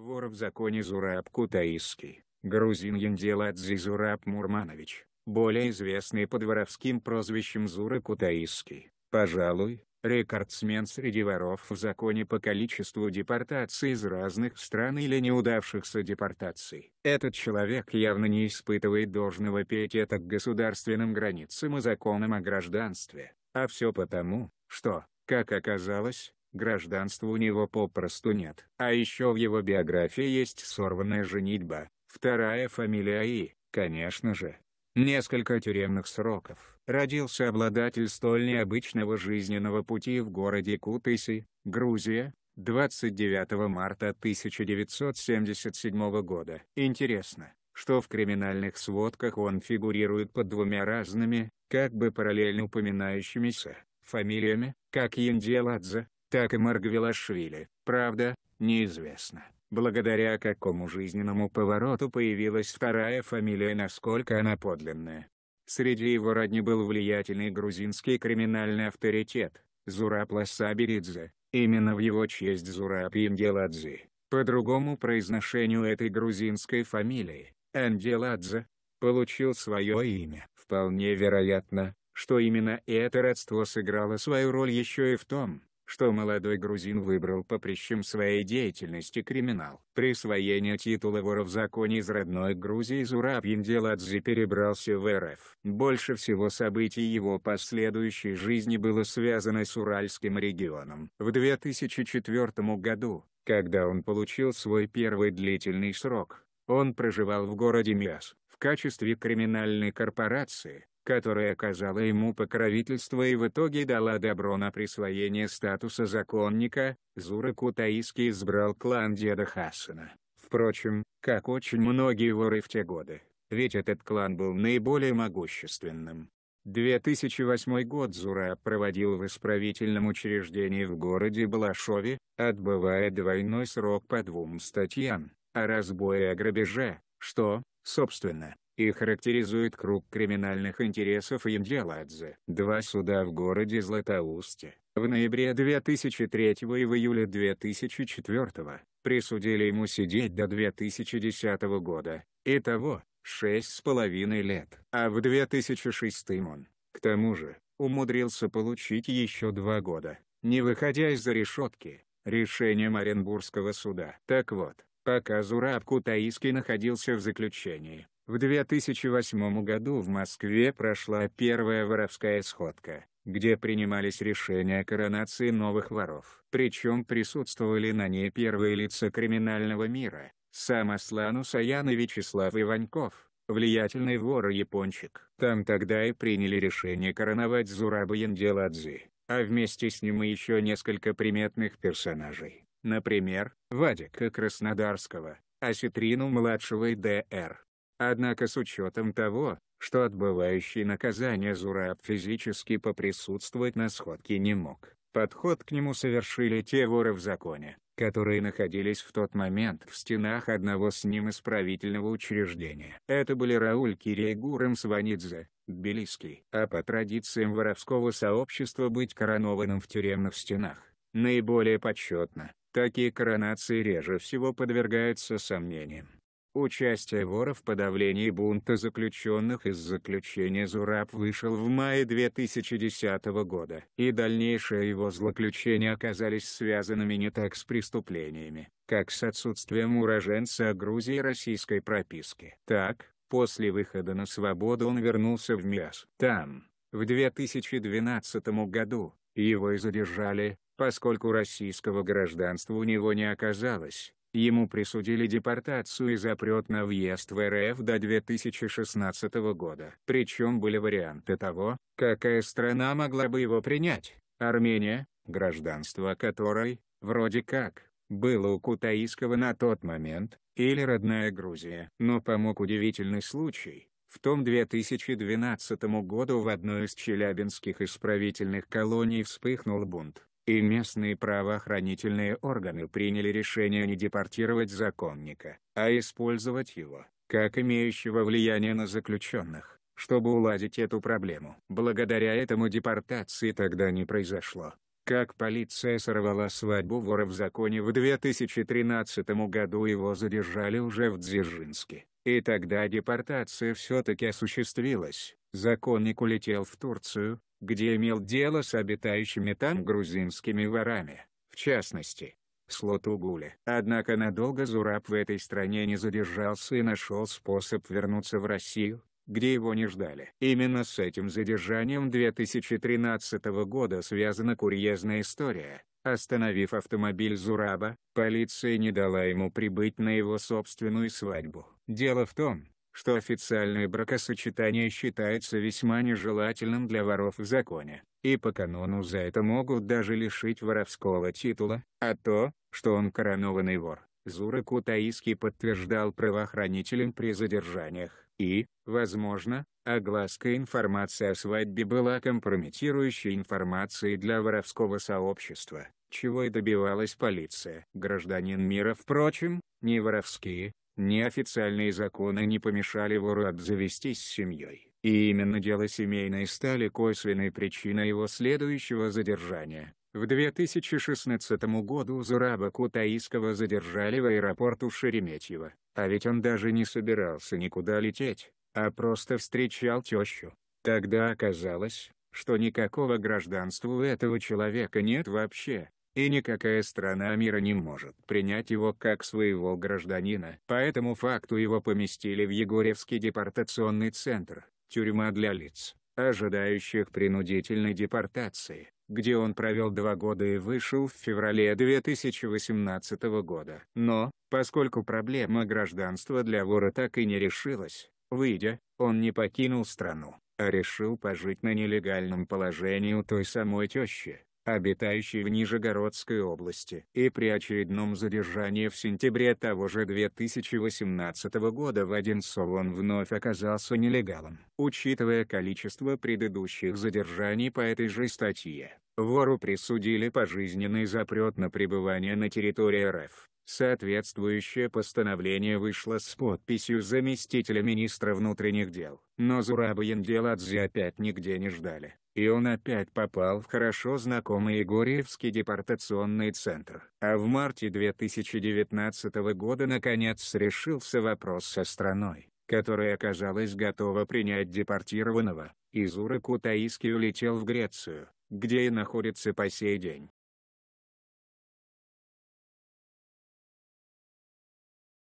Вор в законе Зураб Кутаиский, грузин Янделадзе Зураб Мурманович, более известный под воровским прозвищем Зура Кутаиский, пожалуй, рекордсмен среди воров в законе по количеству депортаций из разных стран или неудавшихся депортаций. Этот человек явно не испытывает должного пиетета к государственным границам и законам о гражданстве, а все потому, что, как оказалось, Гражданства у него попросту нет. А еще в его биографии есть сорванная женитьба, вторая фамилия и, конечно же, несколько тюремных сроков. Родился обладатель столь необычного жизненного пути в городе Кутыси, Грузия, 29 марта 1977 года. Интересно, что в криминальных сводках он фигурирует под двумя разными, как бы параллельно упоминающимися, фамилиями, как Янделадзе, так и Маргвелашвили, правда, неизвестно. Благодаря какому жизненному повороту появилась вторая фамилия и насколько она подлинная. Среди его родни был влиятельный грузинский криминальный авторитет, Зураб Ласаберидзе, именно в его честь Зураб Ингеладзе. По другому произношению этой грузинской фамилии, Ангеладзе, получил свое имя. Вполне вероятно, что именно это родство сыграло свою роль еще и в том, что молодой грузин выбрал по поприщем своей деятельности криминал. Присвоение титула вора в законе из родной Грузии Зураб Янделадзе перебрался в РФ. Больше всего событий его последующей жизни было связано с Уральским регионом. В 2004 году, когда он получил свой первый длительный срок, он проживал в городе Миас в качестве криминальной корпорации, которая оказала ему покровительство и в итоге дала добро на присвоение статуса законника, Зура Кутаиски избрал клан деда Хасана. Впрочем, как очень многие воры в те годы, ведь этот клан был наиболее могущественным. 2008 год Зура проводил в исправительном учреждении в городе Балашове, отбывая двойной срок по двум статьям, о а разбое и о грабеже, что, собственно, и характеризует круг криминальных интересов Янджеладзе. Два суда в городе Златоусте, в ноябре 2003 и в июле 2004, присудили ему сидеть до 2010 года, и того, шесть с половиной лет. А в 2006 он, к тому же, умудрился получить еще два года, не выходя из-за решетки, решением Оренбургского суда. Так вот, пока Зураб Кутаиский находился в заключении, в 2008 году в Москве прошла первая воровская сходка, где принимались решения о коронации новых воров. Причем присутствовали на ней первые лица криминального мира, сам Аслан Усаян и Вячеслав Иваньков влиятельный вор и япончик. Там тогда и приняли решение короновать Зураба Янделадзе, а вместе с ним и еще несколько приметных персонажей. Например, Вадика Краснодарского, Осетрину-младшего и Д.Р. Однако с учетом того, что отбывающий наказание Зураб физически поприсутствовать на сходке не мог, подход к нему совершили те воры в законе, которые находились в тот момент в стенах одного с ним исправительного учреждения. Это были Рауль Кирей Гурам Сванидзе, Тбилисский. А по традициям воровского сообщества быть коронованным в тюремных стенах – наиболее почетно. Такие коронации реже всего подвергаются сомнениям. Участие вора в подавлении бунта заключенных из заключения Зураб вышел в мае 2010 года. И дальнейшие его злоключения оказались связанными не так с преступлениями, как с отсутствием уроженца Грузии российской прописки. Так, после выхода на свободу он вернулся в МИАС. Там, в 2012 году, его и задержали, поскольку российского гражданства у него не оказалось. Ему присудили депортацию и запрет на въезд в РФ до 2016 года. Причем были варианты того, какая страна могла бы его принять. Армения, гражданство которой, вроде как, было у Кутаискова на тот момент, или родная Грузия. Но помог удивительный случай. В том 2012 году в одной из челябинских исправительных колоний вспыхнул бунт и местные правоохранительные органы приняли решение не депортировать законника, а использовать его, как имеющего влияние на заключенных, чтобы уладить эту проблему. Благодаря этому депортации тогда не произошло. Как полиция сорвала свадьбу вора в законе в 2013 году его задержали уже в Дзержинске. И тогда депортация все-таки осуществилась. Законник улетел в Турцию, где имел дело с обитающими там грузинскими ворами, в частности, Слотугуле. Однако надолго Зураб в этой стране не задержался и нашел способ вернуться в Россию, где его не ждали. Именно с этим задержанием 2013 года связана курьезная история. Остановив автомобиль Зураба, полиция не дала ему прибыть на его собственную свадьбу. Дело в том, что официальное бракосочетание считается весьма нежелательным для воров в законе, и по канону за это могут даже лишить воровского титула, а то, что он коронованный вор, Зура Кутаиский подтверждал правоохранителям при задержаниях, и, возможно, огласка информации о свадьбе была компрометирующей информацией для воровского сообщества чего и добивалась полиция. Гражданин мира, впрочем, не воровские, Неофициальные законы не помешали завестись с семьей. И именно дело семейной стали косвенной причиной его следующего задержания. В 2016 году Зураба Кутаиского задержали в аэропорту Шереметьево, а ведь он даже не собирался никуда лететь, а просто встречал тещу. Тогда оказалось, что никакого гражданства у этого человека нет вообще и никакая страна мира не может принять его как своего гражданина. По этому факту его поместили в Егоревский депортационный центр, тюрьма для лиц, ожидающих принудительной депортации, где он провел два года и вышел в феврале 2018 года. Но, поскольку проблема гражданства для вора так и не решилась, выйдя, он не покинул страну, а решил пожить на нелегальном положении у той самой тещи, обитающий в Нижегородской области. И при очередном задержании в сентябре того же 2018 года в Одинцово он вновь оказался нелегалом. Учитывая количество предыдущих задержаний по этой же статье, вору присудили пожизненный запрет на пребывание на территории РФ. Соответствующее постановление вышло с подписью заместителя министра внутренних дел. Но Зураба Янделадзе опять нигде не ждали, и он опять попал в хорошо знакомый Егорьевский депортационный центр. А в марте 2019 года наконец решился вопрос со страной которая оказалась готова принять депортированного, и Зура Кутаиски улетел в Грецию, где и находится по сей день.